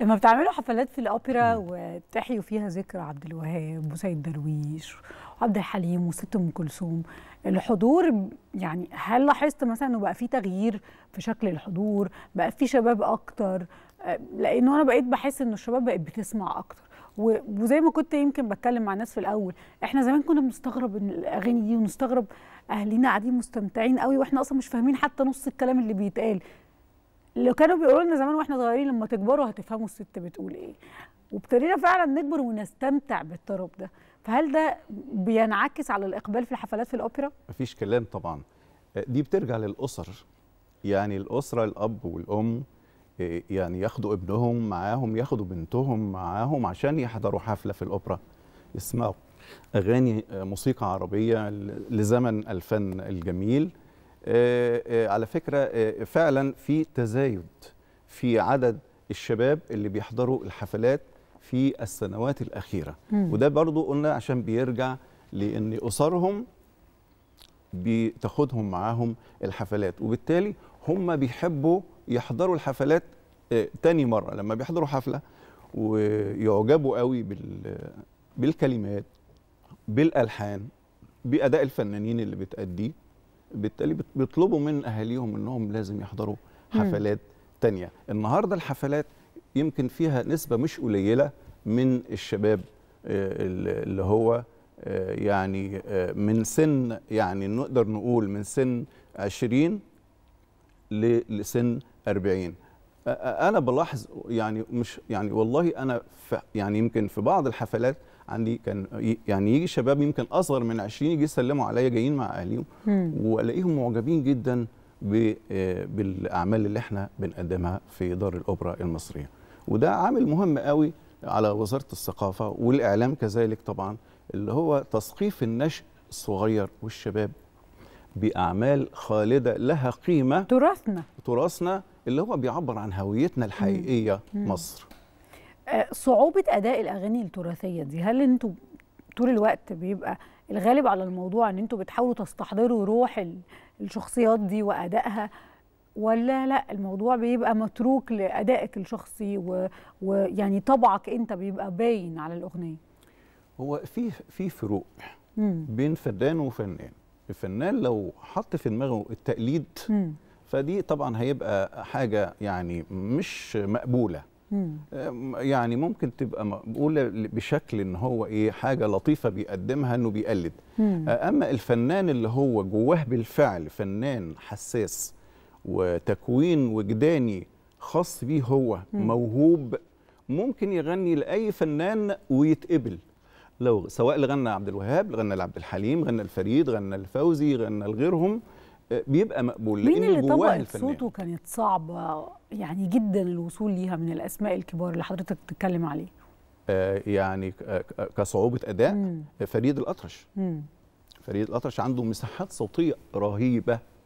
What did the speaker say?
لما بتعملوا حفلات في الاوبرا وتحيوا فيها ذكرى عبد الوهاب وسيد درويش وعبد الحليم وست ام كلثوم الحضور يعني هل لاحظت مثلا انه بقى في تغيير في شكل الحضور بقى في شباب اكتر آه، لانه انا بقيت بحس ان الشباب بقت بتسمع اكتر وزي ما كنت يمكن بتكلم مع الناس في الاول احنا زمان كنا بنستغرب الاغاني دي ونستغرب اهالينا قاعدين مستمتعين قوي واحنا اصلا مش فاهمين حتى نص الكلام اللي بيتقال اللي كانوا بيقولوا لنا زمان واحنا صغيرين لما تكبروا هتفهموا الست بتقول ايه وابتدينا فعلا نكبر ونستمتع بالطرب ده فهل ده بينعكس على الاقبال في الحفلات في الاوبرا مفيش كلام طبعا دي بترجع للاسر يعني الاسره الاب والام آه، يعني ياخدوا ابنهم معاهم ياخدوا بنتهم معاهم عشان يحضروا حفله في الاوبرا يسمعوا اغاني آه، موسيقى عربيه لزمن الفن الجميل آه، آه، على فكره آه، فعلا في تزايد في عدد الشباب اللي بيحضروا الحفلات في السنوات الاخيره مم. وده برضو قلنا عشان بيرجع لان اسرهم بتاخدهم معاهم الحفلات وبالتالي هم بيحبوا يحضروا الحفلات تاني مره لما بيحضروا حفله ويعجبوا قوي بالكلمات بالالحان باداء الفنانين اللي بتاديه بالتالي بيطلبوا من اهاليهم انهم لازم يحضروا حفلات تانية النهارده الحفلات يمكن فيها نسبه مش قليله من الشباب آه، اللي هو آه، يعني آه، من سن يعني نقدر نقول من سن 20 لسن 40 انا بلاحظ يعني مش يعني والله انا يعني يمكن في بعض الحفلات عندي كان يعني يجي شباب يمكن اصغر من 20 يجي يسلموا عليا جايين مع اهاليهم والاقيهم معجبين جدا آه، بالاعمال اللي احنا بنقدمها في دار الاوبرا المصريه وده عامل مهم قوي على وزاره الثقافه والاعلام كذلك طبعا اللي هو تثقيف النشء الصغير والشباب باعمال خالده لها قيمه تراثنا تراثنا اللي هو بيعبر عن هويتنا الحقيقيه مم. مصر صعوبه اداء الاغاني التراثيه دي هل انتوا طول الوقت بيبقى الغالب على الموضوع ان انتوا بتحاولوا تستحضروا روح الشخصيات دي وادائها ولا لا الموضوع بيبقى متروك لادائك الشخصي ويعني طبعك انت بيبقى باين على الاغنيه هو في في فروق بين فنان وفنان الفنان لو حط في دماغه التقليد فدي طبعا هيبقى حاجه يعني مش مقبوله يعني ممكن تبقى مقبوله بشكل ان هو ايه حاجه لطيفه بيقدمها انه بيقلد اما الفنان اللي هو جواه بالفعل فنان حساس وتكوين وجداني خاص بيه هو موهوب ممكن يغني لاي فنان ويتقبل لو سواء اللي غنى عبد الوهاب غنى لعبد الحليم غنى الفريد غنى الفوزي غنى لغيرهم بيبقى مقبول مين اللي طبقت صوته كانت صعبه يعني جدا الوصول ليها من الاسماء الكبار اللي حضرتك بتتكلم عليه آه، يعني كصعوبه اداء مم. فريد الاطرش مم. فريد الاطرش عنده مساحات صوتيه رهيبه